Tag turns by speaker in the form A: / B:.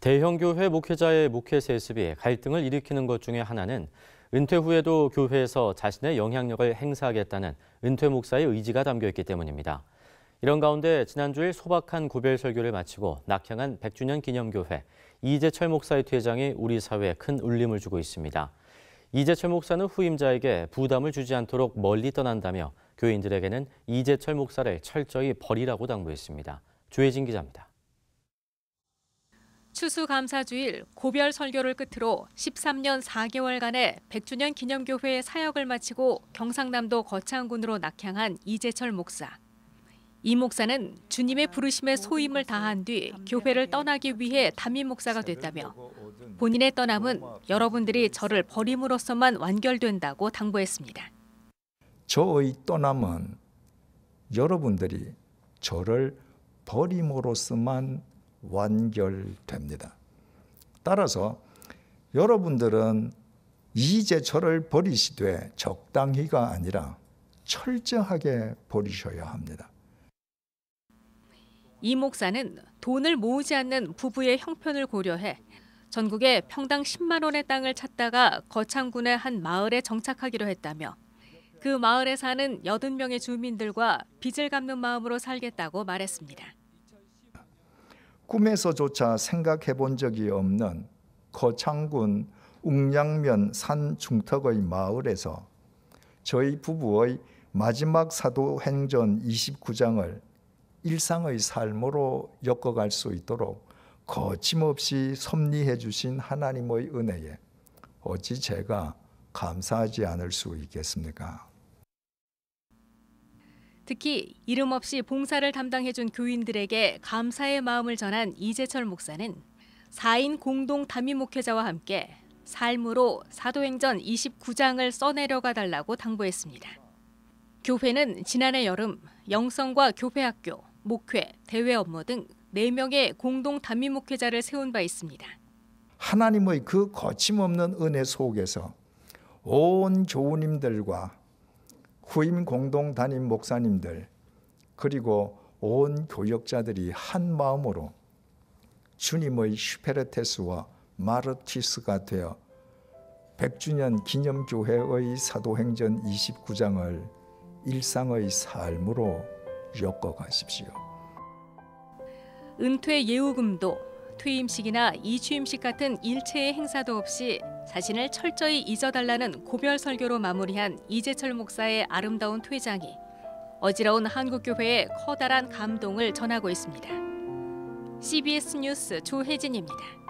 A: 대형 교회 목회자의 목회 세습이 갈등을 일으키는 것 중에 하나는 은퇴 후에도 교회에서 자신의 영향력을 행사하겠다는 은퇴 목사의 의지가 담겨 있기 때문입니다. 이런 가운데 지난주에 소박한 구별 설교를 마치고 낙향한 100주년 기념교회 이재철 목사의 퇴장이 우리 사회에 큰 울림을 주고 있습니다. 이재철 목사는 후임자에게 부담을 주지 않도록 멀리 떠난다며 교인들에게는 이재철 목사를 철저히 버리라고 당부했습니다. 조혜진 기자입니다.
B: 추수감사주일 고별 설교를 끝으로 13년 4개월간의 100주년 기념교회 의 사역을 마치고 경상남도 거창군으로 낙향한 이재철 목사. 이 목사는 주님의 부르심에 소임을 다한 뒤 교회를 떠나기 위해 담임 목사가 됐다며 본인의 떠남은 여러분들이 저를 버림으로써만 완결된다고 당부했습니다.
C: 저의 떠남은 여러분들이 저를 버림으로써만 완결됩니다. 따라서 여러분들은 이 제철을 버리시되 적당히가 아니라 철저하게 버리셔야
B: 합니다. 이 목사는 돈을 모으지 않는 부부의 형편을 고려해 전국에 평당 10만 원의 땅을 찾다가 거창군의 한 마을에 정착하기로 했다며 그 마을에 사는 80명의 주민들과 빚을 갚는 마음으로 살겠다고 말했습니다.
C: 꿈에서조차 생각해 본 적이 없는 거창군 웅양면 산 중턱의 마을에서 저희 부부의 마지막 사도행전 29장을 일상의 삶으로 엮어갈 수 있도록 거침없이 섭리해 주신 하나님의 은혜에 어찌 제가 감사하지 않을 수 있겠습니까?
B: 특히 이름 없이 봉사를 담당해준 교인들에게 감사의 마음을 전한 이재철 목사는 4인 공동 담임 목회자와 함께 삶으로 사도행전 29장을 써내려가 달라고 당부했습니다. 교회는 지난해 여름 영성과 교회학교, 목회, 대외 업무 등 4명의 공동 담임 목회자를 세운 바 있습니다.
C: 하나님의 그 거침없는 은혜 속에서 온 교우님들과 후임 공동 담임 목사님들 그리고 온 교역자들이 한 마음으로 주님의 슈페르테스와 마르티스가 되어 100주년 기념교회의 사도행전 29장을 일상의 삶으로 엮어가십시오.
B: 은퇴 예우금도 퇴임식이나 이취임식 같은 일체의 행사도 없이 자신을 철저히 잊어달라는 고별 설교로 마무리한 이재철 목사의 아름다운 퇴장이 어지러운 한국교회에 커다란 감동을 전하고 있습니다. CBS 뉴스 조혜진입니다.